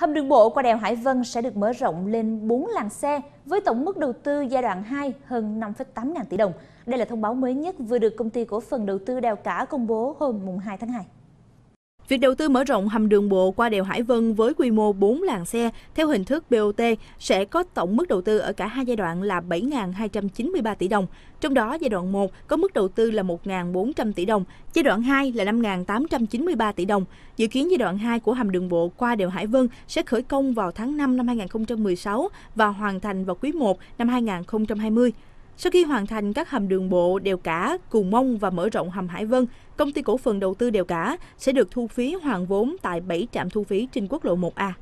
Hầm đường bộ qua đèo Hải Vân sẽ được mở rộng lên 4 làn xe với tổng mức đầu tư giai đoạn 2 hơn 5,8 ngàn tỷ đồng. Đây là thông báo mới nhất vừa được công ty cổ phần đầu tư đèo cả công bố hôm 2 tháng 2. Việc đầu tư mở rộng hầm đường bộ qua đèo Hải Vân với quy mô 4 làn xe theo hình thức BOT sẽ có tổng mức đầu tư ở cả hai giai đoạn là 7.293 tỷ đồng. Trong đó giai đoạn 1 có mức đầu tư là 1.400 tỷ đồng, giai đoạn 2 là 5.893 tỷ đồng. Dự kiến giai đoạn 2 của hầm đường bộ qua đèo Hải Vân sẽ khởi công vào tháng 5 năm 2016 và hoàn thành vào quý 1 năm 2020. Sau khi hoàn thành các hầm đường bộ đèo cả, Cù Mông và mở rộng hầm Hải Vân, công ty cổ phần đầu tư đèo cả sẽ được thu phí hoàn vốn tại 7 trạm thu phí trên quốc lộ 1A.